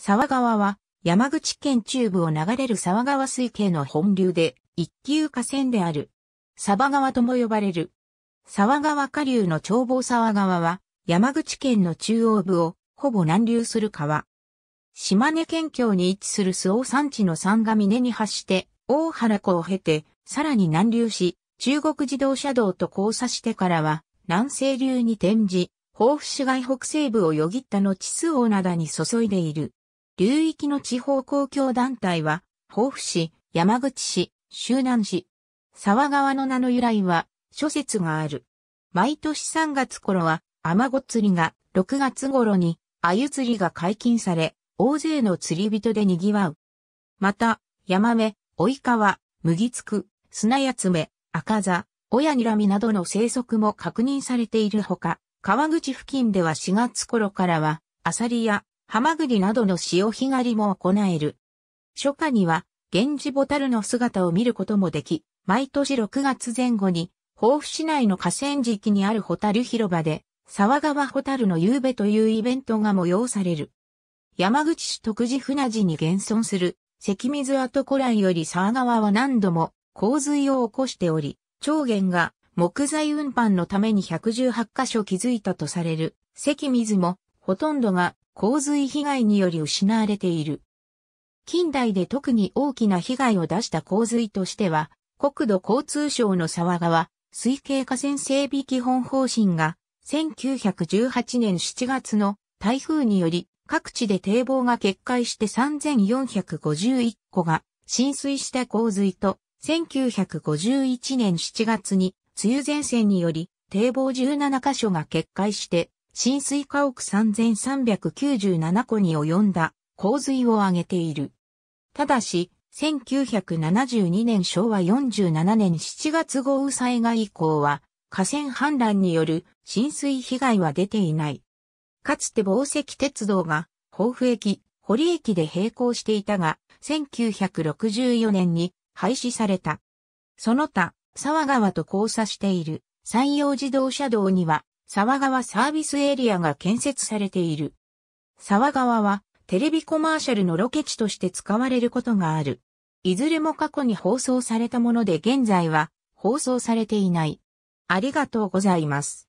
沢川は山口県中部を流れる沢川水系の本流で一級河川である。沢川とも呼ばれる。沢川下流の長房沢川は山口県の中央部をほぼ南流する川。島根県境に位置する須尾山地の山が峰に発して大原湖を経てさらに南流し中国自動車道と交差してからは南西流に転じ、甲府市街北西部をよぎった後周を灘に注いでいる。流域の地方公共団体は、豊富市、山口市、周南市。沢川の名の由来は、諸説がある。毎年3月頃は、雨ご釣りが、6月頃に、鮎釣りが解禁され、大勢の釣り人で賑わう。また、ヤマメ、オイカワ、麦つく、砂やつめ、赤座、親にらみなどの生息も確認されているほか、川口付近では4月頃からは、アサリやハマグリなどの潮干狩りも行える。初夏には、源氏ボタルの姿を見ることもでき、毎年6月前後に、豊府市内の河川敷にあるホタル広場で、沢川ホタルの夕べというイベントが催される。山口市徳地船寺に現存する、関水跡古来より沢川は何度も洪水を起こしており、長元が木材運搬のために118箇所築いたとされる関水も、ほとんどが洪水被害により失われている。近代で特に大きな被害を出した洪水としては、国土交通省の沢川、水系河川整備基本方針が、1918年7月の台風により、各地で堤防が決壊して3451個が浸水した洪水と、1951年7月に梅雨前線により堤防17カ所が決壊して浸水家屋3397戸に及んだ洪水を挙げている。ただし、1972年昭和47年7月豪雨災害以降は、河川氾濫による浸水被害は出ていない。かつて防石鉄道が、甲府駅、堀駅で並行していたが、1964年に廃止された。その他、沢川と交差している山陽自動車道には、沢川サービスエリアが建設されている。沢川はテレビコマーシャルのロケ地として使われることがある。いずれも過去に放送されたもので現在は放送されていない。ありがとうございます。